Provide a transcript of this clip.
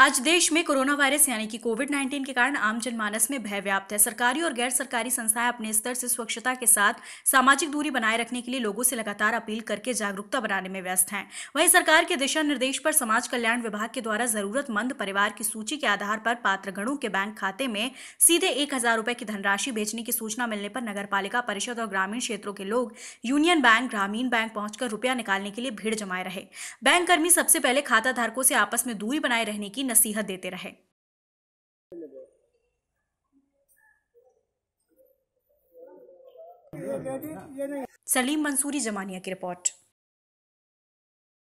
आज देश में कोरोना वायरस यानी कि कोविड 19 के कारण आम जनमानस में भय व्याप्त है सरकारी और गैर सरकारी संस्थाएं अपने स्तर से स्वच्छता के साथ सामाजिक दूरी बनाए रखने के लिए लोगों से लगातार अपील करके जागरूकता बनाने में व्यस्त हैं वहीं सरकार के दिशा निर्देश पर समाज कल्याण विभाग के द्वारा जरूरतमंद परिवार की सूची के आधार पर गणों के बैंक खाते में सीधे एक हजार की धनराशि भेजने की सूचना मिलने पर नगर परिषद और ग्रामीण क्षेत्रों के लोग यूनियन बैंक ग्रामीण बैंक पहुंचकर रुपया निकालने के लिए भीड़ जमाए रहे बैंक कर्मी सबसे पहले खाता धारकों से आपस में दूरी बनाए रहने की नसीहत देते रहे सलीम मंसूरी जमानिया की रिपोर्ट